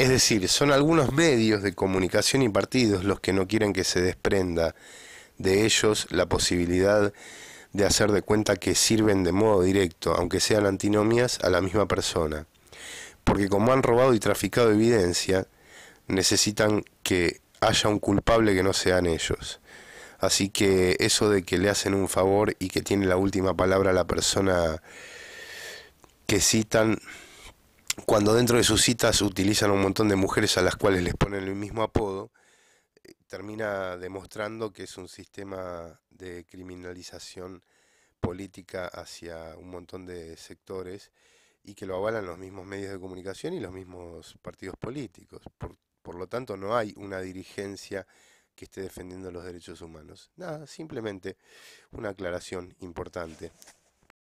Es decir, son algunos medios de comunicación y partidos los que no quieren que se desprenda de ellos la posibilidad de hacer de cuenta que sirven de modo directo, aunque sean antinomias, a la misma persona. Porque como han robado y traficado evidencia, necesitan que haya un culpable que no sean ellos. Así que eso de que le hacen un favor y que tiene la última palabra la persona que citan cuando dentro de sus citas utilizan un montón de mujeres a las cuales les ponen el mismo apodo, eh, termina demostrando que es un sistema de criminalización política hacia un montón de sectores y que lo avalan los mismos medios de comunicación y los mismos partidos políticos. Por, por lo tanto, no hay una dirigencia que esté defendiendo los derechos humanos. Nada, simplemente una aclaración importante.